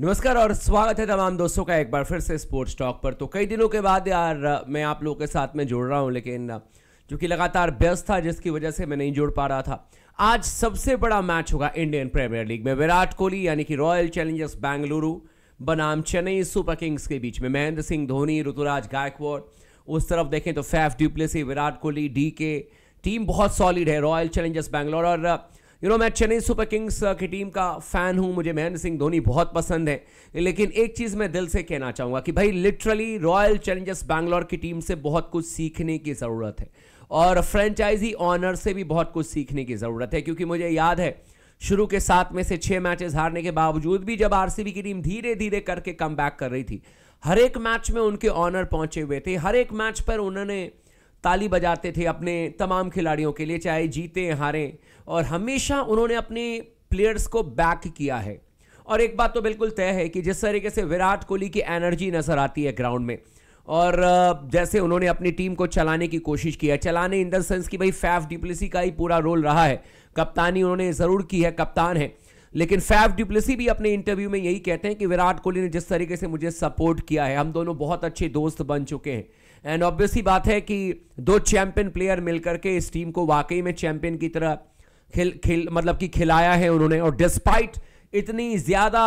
नमस्कार और स्वागत है तमाम दोस्तों का एक बार फिर से स्पोर्ट्स टॉक पर तो कई दिनों के बाद यार मैं आप लोगों के साथ में जुड़ रहा हूँ लेकिन क्योंकि लगातार व्यस्त था जिसकी वजह से मैं नहीं जुड़ पा रहा था आज सबसे बड़ा मैच होगा इंडियन प्रीमियर लीग में विराट कोहली यानी कि रॉयल चैलेंजर्स बेंगलुरु बनाम चेन्नई सुपर किंग्स के बीच में महेंद्र सिंह धोनी ऋतुराज गायकवाड़ उस तरफ देखें तो Faf du Plessis Virat Kohli the team बहुत सॉलिड है रॉयल चैलेंजर्स बैंगलोर और यू नो मैं चेन्नई सुपर किंग्स की टीम का फ़ैन हूं मुझे महेंद्र सिंह धोनी बहुत पसंद है लेकिन एक चीज़ मैं दिल से कहना चाहूंगा कि भाई लिटरली रॉयल चैलेंजर्स बैंगलोर की टीम से बहुत कुछ सीखने की ज़रूरत है और फ्रेंचाइजी ऑनर से भी बहुत कुछ सीखने की ज़रूरत है क्योंकि मुझे याद है शुरू के सात में से छह मैचेस हारने के बावजूद भी जब आरसीबी की टीम धीरे धीरे करके कम कर रही थी हर एक मैच में उनके ऑनर पहुंचे हुए थे हर एक मैच पर उन्होंने ताली बजाते थे अपने तमाम खिलाड़ियों के लिए चाहे जीते हारें और हमेशा उन्होंने अपने प्लेयर्स को बैक किया है और एक बात तो बिल्कुल तय है कि जिस तरीके से विराट कोहली की एनर्जी नज़र आती है ग्राउंड में और जैसे उन्होंने अपनी टीम को चलाने की कोशिश की है चलाने इन द सेंस कि भाई फैफ डिप्लिसी का ही पूरा रोल रहा है कप्तानी उन्होंने ज़रूर की है कप्तान है लेकिन फैफ डिप्लेसी भी अपने इंटरव्यू में यही कहते हैं कि विराट कोहली ने जिस तरीके से मुझे सपोर्ट किया है हम दोनों बहुत अच्छे दोस्त बन चुके हैं एंड ऑब्वियसली बात है कि दो चैंपियन प्लेयर मिलकर के इस टीम को वाकई में चैंपियन की तरह खेल खेल मतलब कि खिलाया है उन्होंने और डिस्पाइट इतनी ज़्यादा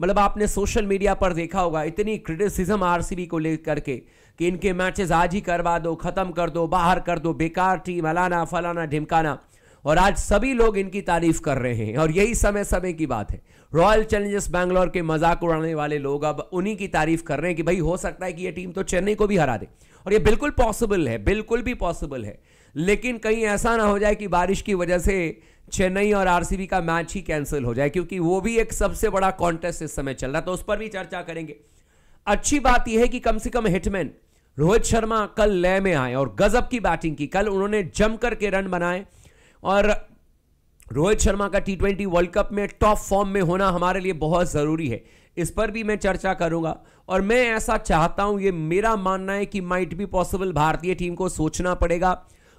मतलब आपने सोशल मीडिया पर देखा होगा इतनी क्रिटिसिज्म आरसीबी को लेकर के कि इनके मैचेस आज ही करवा दो ख़त्म कर दो बाहर कर दो बेकार टीम अलाना फलाना ढिमकाना और आज सभी लोग इनकी तारीफ कर रहे हैं और यही समय समय की बात है रॉयल चैलेंजर्स बैंगलोर के मजाक उड़ाने वाले लोग अब उन्हीं की तारीफ कर रहे हैं कि भाई हो सकता है कि ये टीम तो चेन्नई को भी हरा दे और ये बिल्कुल पॉसिबल है बिल्कुल भी पॉसिबल है लेकिन कहीं ऐसा ना हो जाए कि बारिश की वजह से चेन्नई और आरसीबी का मैच ही कैंसिल हो जाए क्योंकि वो भी एक सबसे बड़ा कॉन्टेस्ट इस समय चल रहा है तो उस पर भी चर्चा करेंगे अच्छी बात यह है कि कम से कम हिटमैन रोहित शर्मा कल लय में आए और गजब की बैटिंग की कल उन्होंने जमकर के रन बनाए और रोहित शर्मा का टी ट्वेंटी वर्ल्ड कप में टॉप फॉर्म में होना हमारे लिए बहुत ज़रूरी है इस पर भी मैं चर्चा करूंगा और मैं ऐसा चाहता हूं ये मेरा मानना है कि माइट बी पॉसिबल भारतीय टीम को सोचना पड़ेगा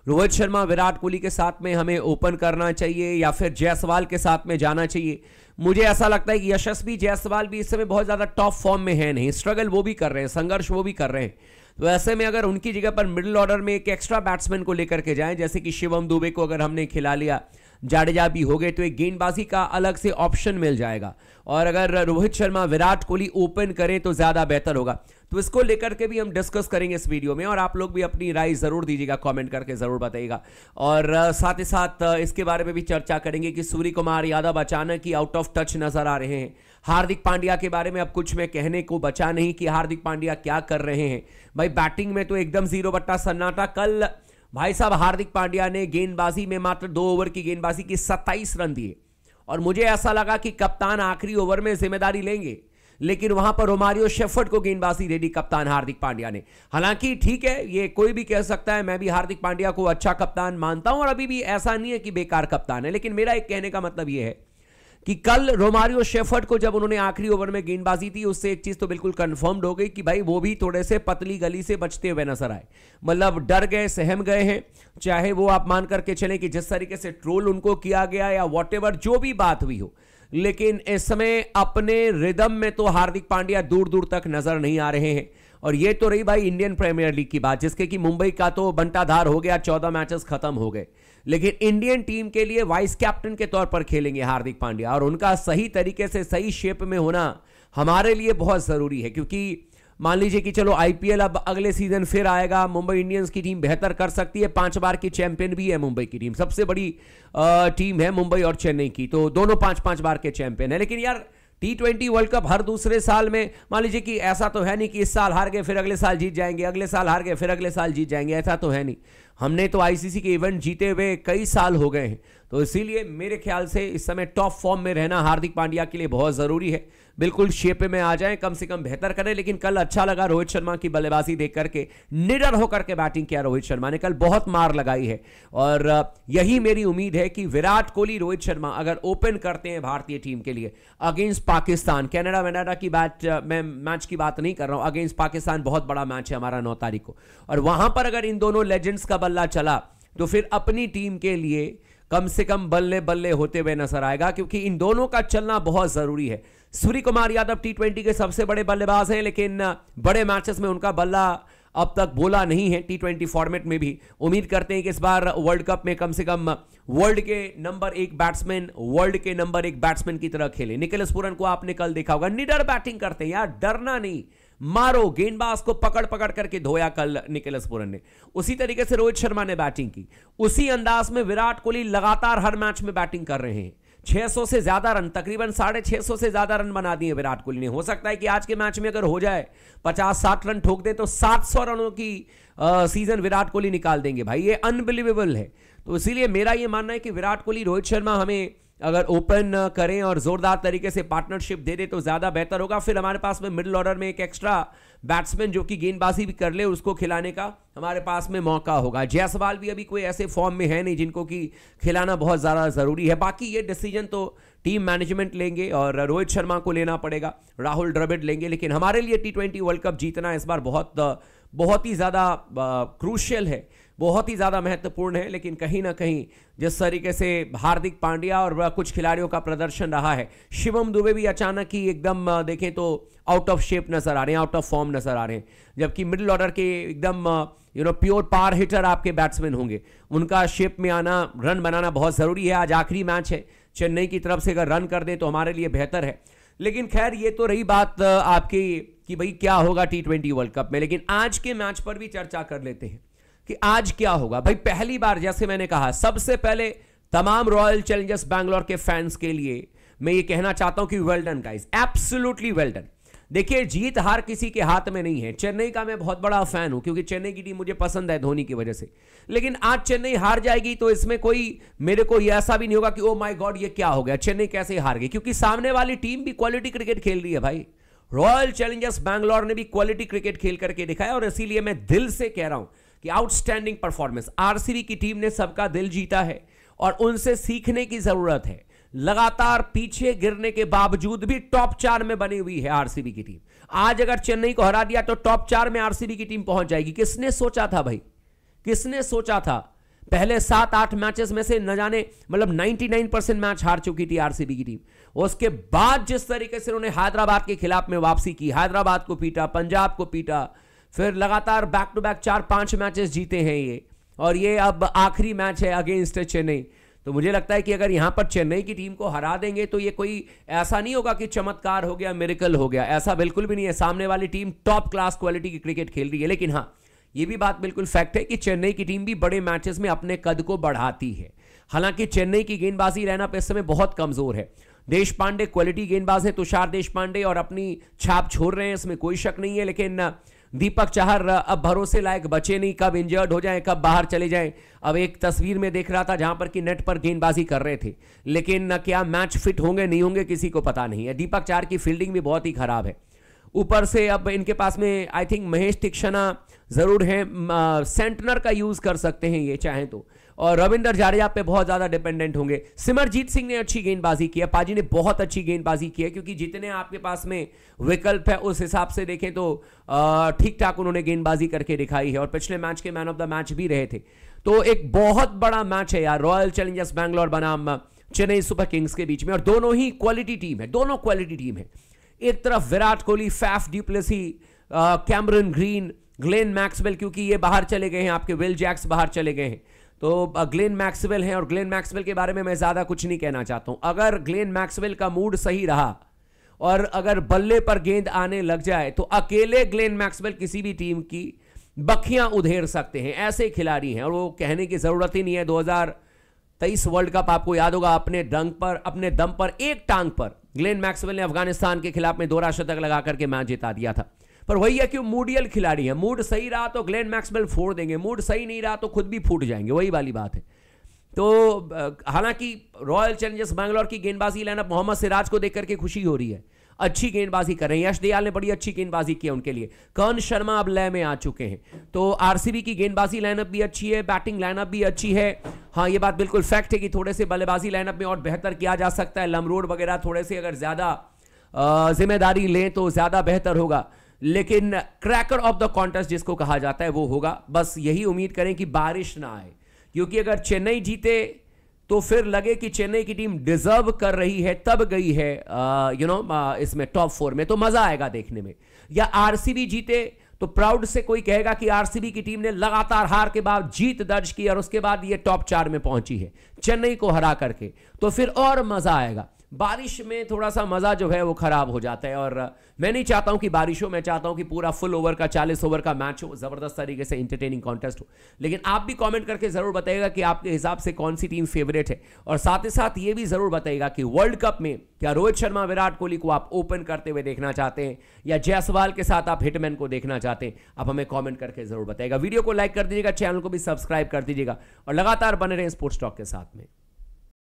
रोहित शर्मा विराट कोहली के साथ में हमें ओपन करना चाहिए या फिर जायसवाल के साथ में जाना चाहिए मुझे ऐसा लगता है कि यशस्वी जायसवाल भी इस समय बहुत ज़्यादा टॉप फॉर्म में है नहीं स्ट्रगल वो भी कर रहे हैं संघर्ष वो भी कर रहे हैं तो ऐसे में अगर उनकी जगह पर मिडिल ऑर्डर में एक एक्स्ट्रा बैट्समैन को लेकर के जाएं जैसे कि शिवम दुबे को अगर हमने खिला लिया जाडेजा भी हो गए तो एक गेंदबाजी का अलग से ऑप्शन मिल जाएगा और अगर रोहित शर्मा विराट कोहली ओपन करें तो ज़्यादा बेहतर होगा तो इसको लेकर के भी हम डिस्कस करेंगे इस वीडियो में और आप लोग भी अपनी राय ज़रूर दीजिएगा कमेंट करके ज़रूर बताइएगा और साथ ही साथ इसके बारे में भी चर्चा करेंगे कि सूर्य कुमार यादव अचानक ही आउट ऑफ टच नज़र आ रहे हैं हार्दिक पांड्या के बारे में अब कुछ मैं कहने को बचा नहीं कि हार्दिक पांड्या क्या कर रहे हैं भाई बैटिंग में तो एकदम जीरो बट्टा सन्नाटा कल भाई साहब हार्दिक पांड्या ने गेंदबाजी में मात्र दो ओवर की गेंदबाजी की सत्ताईस रन दिए और मुझे ऐसा लगा कि कप्तान आखिरी ओवर में जिम्मेदारी लेंगे लेकिन वहां पर रोमारियो शेफर्ड को गेंदबाजी दे दी कप्तान हार्दिक पांड्या ने हालांकि ठीक है ये कोई भी कह सकता है मैं भी हार्दिक पांड्या को अच्छा कप्तान मानता हूं और अभी भी ऐसा नहीं है कि बेकार कप्तान है लेकिन मेरा एक कहने का मतलब यह है कि कल रोमारियो शेफर्ट को जब उन्होंने आखिरी ओवर में गेंदबाजी दी उससे एक चीज तो बिल्कुल कंफर्म्ड हो गई कि भाई वो भी थोड़े से पतली गली से बचते हुए नजर आए मतलब डर गए सहम गए हैं चाहे वो आप मान करके चले कि जिस तरीके से ट्रोल उनको किया गया या वॉट जो भी बात हुई हो लेकिन इस समय अपने रिदम में तो हार्दिक पांड्या दूर दूर तक नजर नहीं आ रहे हैं और ये तो रही भाई इंडियन प्रीमियर लीग की बात जिसके कि मुंबई का तो बंटाधार हो गया चौदह मैचेस खत्म हो गए लेकिन इंडियन टीम के लिए वाइस कैप्टन के तौर पर खेलेंगे हार्दिक पांड्या और उनका सही तरीके से सही शेप में होना हमारे लिए बहुत ज़रूरी है क्योंकि मान लीजिए कि चलो आईपीएल अब अगले सीजन फिर आएगा मुंबई इंडियंस की टीम बेहतर कर सकती है पांच बार की चैंपियन भी है मुंबई की टीम सबसे बड़ी टीम है मुंबई और चेन्नई की तो दोनों पांच पांच बार के चैंपियन है लेकिन यार टी ट्वेंटी वर्ल्ड कप हर दूसरे साल में मान लीजिए कि ऐसा तो है नहीं कि इस साल हार गए फिर अगले साल जीत जाएंगे अगले साल हार गए फिर अगले साल जीत जाएंगे ऐसा तो है नहीं हमने तो आईसीसी के इवेंट जीते हुए कई साल हो गए हैं तो इसीलिए मेरे ख्याल से इस समय टॉप फॉर्म में रहना हार्दिक पांड्या के लिए बहुत ज़रूरी है बिल्कुल शेप में आ जाएं कम से कम बेहतर करें लेकिन कल अच्छा लगा रोहित शर्मा की बल्लेबाजी देख करके निडर होकर के बैटिंग किया रोहित शर्मा ने कल बहुत मार लगाई है और यही मेरी उम्मीद है कि विराट कोहली रोहित शर्मा अगर ओपन करते हैं भारतीय टीम के लिए अगेंस्ट पाकिस्तान कैनेडा वैनेडा की बैट मैं मैच की बात नहीं कर रहा हूं अगेंस्ट पाकिस्तान बहुत बड़ा मैच है हमारा नौ तारीख को और वहां पर अगर इन दोनों लेजेंड्स का बल्ला चला तो फिर अपनी टीम के लिए कम से कम बल्ले बल्ले होते हुए नजर आएगा क्योंकि इन दोनों का चलना बहुत जरूरी है Suryakumar Yadav T twenty के सबसे बड़े बल्लेबाज हैं लेकिन बड़े मैचेस में उनका बल्ला अब तक बोला नहीं है टी ट्वेंटी फॉर्मेट में भी उम्मीद करते हैं कि इस बार वर्ल्ड कप में कम से कम वर्ल्ड के नंबर एक बैट्समैन वर्ल्ड के नंबर एक बैट्समैन की तरह खेले निखिल पुरन को आपने कल देखा होगा निडर बैटिंग करते हैं यार डरना नहीं मारो गेंदबाज को पकड़ पकड़ करके धोया कल निखिल पुरन ने उसी तरीके से रोहित शर्मा ने बैटिंग की उसी अंदाज में विराट कोहली लगातार हर मैच में बैटिंग कर रहे हैं 600 से ज़्यादा रन तकरीबन साढ़े छः सौ से ज़्यादा रन बना दिए विराट कोहली ने हो सकता है कि आज के मैच में अगर हो जाए 50-60 रन ठोक दे तो 700 रनों की आ, सीजन विराट कोहली निकाल देंगे भाई ये अनबिलीवेबल है तो इसीलिए मेरा ये मानना है कि विराट कोहली रोहित शर्मा हमें अगर ओपन करें और जोरदार तरीके से पार्टनरशिप दे दें तो ज़्यादा बेहतर होगा फिर हमारे पास में मिडिल ऑर्डर में एक एक्स्ट्रा बैट्समैन जो कि गेंदबाजी भी कर ले उसको खिलाने का हमारे पास में मौका होगा जयसवाल भी अभी कोई ऐसे फॉर्म में है नहीं जिनको कि खिलाना बहुत ज़्यादा ज़रूरी है बाकी ये डिसीजन तो टीम मैनेजमेंट लेंगे और रोहित शर्मा को लेना पड़ेगा राहुल द्रविड लेंगे लेकिन हमारे लिए टी वर्ल्ड कप जीतना इस बार बहुत बहुत ही ज़्यादा क्रूशल है बहुत ही ज़्यादा महत्वपूर्ण है लेकिन कहीं ना कहीं जिस तरीके से हार्दिक पांड्या और कुछ खिलाड़ियों का प्रदर्शन रहा है शिवम दुबे भी अचानक ही एकदम देखें तो आउट ऑफ शेप नज़र आ रहे हैं आउट ऑफ फॉर्म नज़र आ रहे हैं जबकि मिडिल ऑर्डर के एकदम you know pure power hitter आपके बैट्समैन होंगे उनका शेप में आना रन बनाना बहुत ज़रूरी है आज आखिरी मैच है चेन्नई की तरफ से अगर रन कर दें तो हमारे लिए बेहतर है लेकिन खैर ये तो रही बात आपकी कि भाई क्या होगा टी ट्वेंटी वर्ल्ड कप में लेकिन आज के मैच पर भी चर्चा कर लेते हैं कि आज क्या होगा भाई पहली बार जैसे मैंने कहा सबसे पहले तमाम रॉयल चैलेंजर्स बैंगलोर के फैंस के लिए मैं ये कहना चाहता हूं कि well done guys absolutely well done देखिए जीत हार किसी के हाथ में नहीं है चेन्नई का मैं बहुत बड़ा फैन हूं क्योंकि चेन्नई की टीम मुझे पसंद है धोनी की वजह से लेकिन आज चेन्नई हार जाएगी तो इसमें कोई मेरे को यह ऐसा भी नहीं होगा कि ओ माय गॉड ये क्या हो गया चेन्नई कैसे हार गई क्योंकि सामने वाली टीम भी क्वालिटी क्रिकेट खेल रही है भाई रॉयल चैलेंजर्स बैंगलोर ने भी क्वालिटी क्रिकेट खेल करके दिखाया और इसीलिए मैं दिल से कह रहा हूं कि आउटस्टैंडिंग परफॉर्मेंस आरसीबी की टीम ने सबका दिल जीता है और उनसे सीखने की जरूरत है लगातार पीछे गिरने के बावजूद भी टॉप चार में बनी हुई है आरसीबी की टीम आज अगर चेन्नई को हरा दिया तो टॉप चार में आरसीबी की टीम पहुंच जाएगी किसने सोचा था भाई किसने सोचा था पहले सात आठ मैचेस में से न जाने मतलब 99 परसेंट मैच हार चुकी थी आरसीबी की टीम उसके बाद जिस तरीके से उन्होंने हैदराबाद के खिलाफ में वापसी की हैदराबाद को पीटा पंजाब को पीटा फिर लगातार बैक टू बैक चार पांच मैचेस जीते हैं ये और ये अब आखिरी मैच है अगेंस्ट चेन्नई तो मुझे लगता है कि अगर यहाँ पर चेन्नई की टीम को हरा देंगे तो ये कोई ऐसा नहीं होगा कि चमत्कार हो गया मेरिकल हो गया ऐसा बिल्कुल भी नहीं है सामने वाली टीम टॉप क्लास क्वालिटी की क्रिकेट खेल रही है लेकिन हाँ ये भी बात बिल्कुल फैक्ट है कि चेन्नई की टीम भी बड़े मैचेस में अपने कद को बढ़ाती है हालांकि चेन्नई की गेंदबाजी रहना पे इस समय बहुत कमजोर है देश पांडे क्वालिटी गेंदबाज है तुषार देश पांडे और अपनी छाप छोड़ रहे हैं इसमें कोई शक नहीं है लेकिन दीपक चाहर अब भरोसे लायक बचे नहीं कब इंजर्ड हो जाएं कब बाहर चले जाएं अब एक तस्वीर में देख रहा था जहां पर कि नेट पर गेंदबाजी कर रहे थे लेकिन क्या मैच फिट होंगे नहीं होंगे किसी को पता नहीं है दीपक चाहर की फील्डिंग भी बहुत ही खराब है ऊपर से अब इनके पास में आई थिंक महेश तिक्षणा ज़रूर है सेंटनर का यूज़ कर सकते हैं ये चाहें तो और रविंदर जाडेजा पे बहुत ज़्यादा डिपेंडेंट होंगे सिमरजीत सिंह ने अच्छी गेंदबाजी की है पाजी ने बहुत अच्छी गेंदबाजी की है क्योंकि जितने आपके पास में विकल्प है उस हिसाब से देखें तो ठीक ठाक उन्होंने गेंदबाजी करके दिखाई है और पिछले मैच के मैन ऑफ द मैच भी रहे थे तो एक बहुत बड़ा मैच है यार रॉयल चैलेंजर्स बैंगलोर बनाम चेन्नई सुपर किंग्स के बीच में और दोनों ही क्वालिटी टीम है दोनों क्वालिटी टीम है एक तरफ Virat Kohli Faf du Plessis Cameron Green Glenn Maxwell क्योंकि ये बाहर चले गए हैं आपके विल जैक्स बाहर चले गए हैं तो ग्लेन मैक्सवेल हैं और ग्लेन मैक्सवेल के बारे में मैं ज़्यादा कुछ नहीं कहना चाहता हूं अगर ग्लेन मैक्सवेल का मूड सही रहा और अगर बल्ले पर गेंद आने लग जाए तो अकेले ग्लेन मैक्सवेल किसी भी टीम की बखियां उधेर सकते हैं ऐसे खिलाड़ी हैं और वो कहने की ज़रूरत ही नहीं है तेईस वर्ल्ड कप आपको याद होगा अपने डंग पर अपने दम पर एक टांग पर ग्लेन मैक्सवेल ने अफगानिस्तान के खिलाफ में दोहरा शतक लगा करके मैच जिता दिया था पर वही है कि मूडियल खिलाड़ी है मूड सही रहा तो ग्लेन मैक्सवेल फोड़ देंगे मूड सही नहीं रहा तो खुद भी फूट जाएंगे वही वाली बात है तो हालांकि रॉयल चैलेंजर्स बैंगलोर की गेंदबाजी लाइनअप मोहम्मद सिराज को देख करके खुशी हो रही है अच्छी गेंदबाजी कर रहे हैं यश दयाल ने बड़ी अच्छी गेंदबाजी की है उनके लिए कर्ण शर्मा अब लय में आ चुके हैं तो आरसीबी की गेंदबाजी लाइनअप भी अच्छी है बैटिंग लाइनअप भी अच्छी है हाँ ये बात बिल्कुल फैक्ट है कि थोड़े से बल्लेबाजी लाइनअप में और बेहतर किया जा सकता है लमरोड वगैरह थोड़े से अगर ज़्यादा जिम्मेदारी लें तो ज़्यादा बेहतर होगा लेकिन क्रैकर ऑफ द कॉन्टेस्ट जिसको कहा जाता है वो होगा बस यही उम्मीद करें कि बारिश ना आए क्योंकि अगर चेन्नई जीते तो फिर लगे कि चेन्नई की टीम डिजर्व कर रही है तब गई है यू नो you know, इसमें टॉप फोर में तो मजा आएगा देखने में या आरसीबी जीते तो प्राउड से कोई कहेगा कि आरसीबी की टीम ने लगातार हार के बाद जीत दर्ज की और उसके बाद ये टॉप चार में पहुंची है चेन्नई को हरा करके तो फिर और मजा आएगा बारिश में थोड़ा सा मज़ा जो है वो ख़राब हो जाता है और मैं नहीं चाहता हूँ कि बारिशों मैं चाहता हूँ कि पूरा फुल ओवर का चालीस ओवर का मैच हो ज़बरदस्त तरीके से इंटरटेनिंग कॉन्टेस्ट हो लेकिन आप भी कॉमेंट करके ज़रूर बताइएगा कि आपके हिसाब से कौन सी टीम फेवरेट है और साथ ही साथ ये भी ज़रूर बताइएगा कि वर्ल्ड कप में क्या रोहित शर्मा विराट कोहली को आप ओपन करते हुए देखना चाहते हैं या जयसवाल के साथ आप हिटमैन को देखना चाहते हैं आप हमें कॉमेंट करके जरूर बताइएगा वीडियो को लाइक कर दीजिएगा चैनल को भी सब्सक्राइब कर दीजिएगा और लगातार बने रहें स्पोर्ट्स टॉक के साथ में